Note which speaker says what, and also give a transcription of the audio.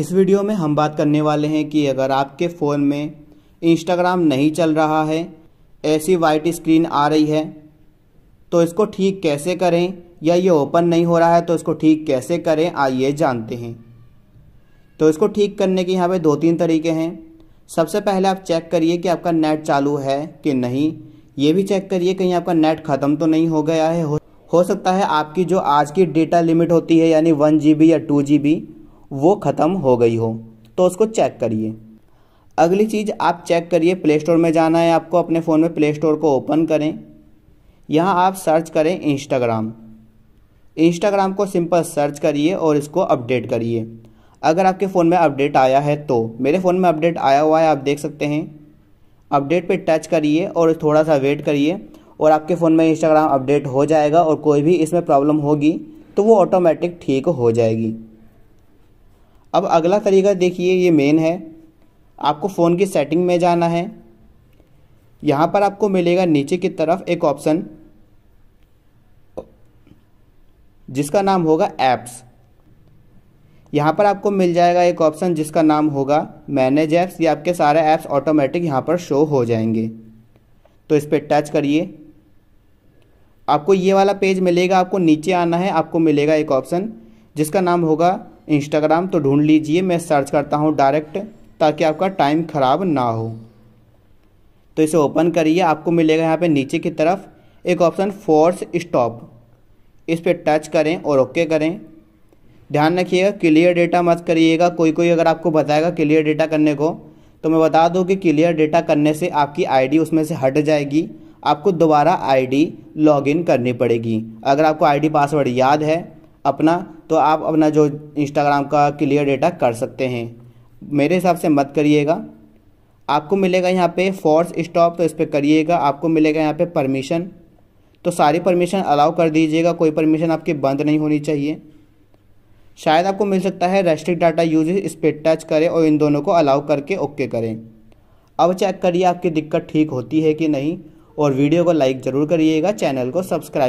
Speaker 1: इस वीडियो में हम बात करने वाले हैं कि अगर आपके फ़ोन में इंस्टाग्राम नहीं चल रहा है ऐसी वाइट स्क्रीन आ रही है तो इसको ठीक कैसे करें या ये ओपन नहीं हो रहा है तो इसको ठीक कैसे करें आइए जानते हैं तो इसको ठीक करने के यहाँ पे दो तीन तरीके हैं सबसे पहले आप चेक करिए कि आपका नेट चालू है कि नहीं ये भी चेक करिए कहीं आपका नेट ख़त्म तो नहीं हो गया है हो सकता है आपकी जो आज की डेटा लिमिट होती है यानी वन जी या टू जी वो ख़त्म हो गई हो तो उसको चेक करिए अगली चीज़ आप चेक करिए प्ले स्टोर में जाना है आपको अपने फ़ोन में प्ले स्टोर को ओपन करें यहाँ आप सर्च करें इंस्टाग्राम इंस्टाग्राम को सिंपल सर्च करिए और इसको अपडेट करिए अगर आपके फ़ोन में अपडेट आया है तो मेरे फ़ोन में अपडेट आया हुआ है आप देख सकते हैं अपडेट पे टच करिए और थोड़ा सा वेट करिए और आपके फ़ोन में इंस्टाग्राम अपडेट हो जाएगा और कोई भी इसमें प्रॉब्लम होगी तो वो ऑटोमेटिक ठीक हो जाएगी अब अगला तरीका देखिए ये मेन है आपको फ़ोन की सेटिंग में जाना है यहाँ पर आपको मिलेगा नीचे की तरफ एक ऑप्शन जिसका नाम होगा ऐप्स यहाँ पर आपको मिल जाएगा एक ऑप्शन जिसका नाम होगा मैनेज ऐप्स ये आपके सारे ऐप्स ऑटोमेटिक यहाँ पर शो हो जाएंगे तो इस पर टच करिए आपको ये वाला पेज मिलेगा आपको नीचे आना है आपको मिलेगा एक ऑप्शन जिसका नाम होगा इंस्टाग्राम तो ढूंढ लीजिए मैं सर्च करता हूँ डायरेक्ट ताकि आपका टाइम ख़राब ना हो तो इसे ओपन करिए आपको मिलेगा यहाँ पे नीचे की तरफ एक ऑप्शन फोर्स स्टॉप इस पर टच करें और ओके करें ध्यान रखिएगा क्लियर डेटा मत करिएगा कोई कोई अगर आपको बताएगा क्लियर डेटा करने को तो मैं बता दूं कि क्लियर डेटा करने से आपकी आईडी उसमें से हट जाएगी आपको दोबारा आईडी लॉगिन करनी पड़ेगी अगर आपको आईडी पासवर्ड याद है अपना तो आप अपना जो इंस्टाग्राम का क्लियर डेटा कर सकते हैं मेरे हिसाब से मत करिएगा आपको मिलेगा यहाँ पे फोर्स स्टॉप तो इस पर करिएगा आपको मिलेगा यहाँ पे परमिशन तो सारी परमिशन अलाउ कर दीजिएगा कोई परमिशन आपकी बंद नहीं होनी चाहिए शायद आपको मिल सकता है रेस्ट्रिक्ट डाटा यूज इस पर टच करें और इन दोनों को अलाउ करके ओके करें अब चेक करिए आपकी दिक्कत ठीक होती है कि नहीं और वीडियो को लाइक ज़रूर करिएगा चैनल को सब्सक्राइब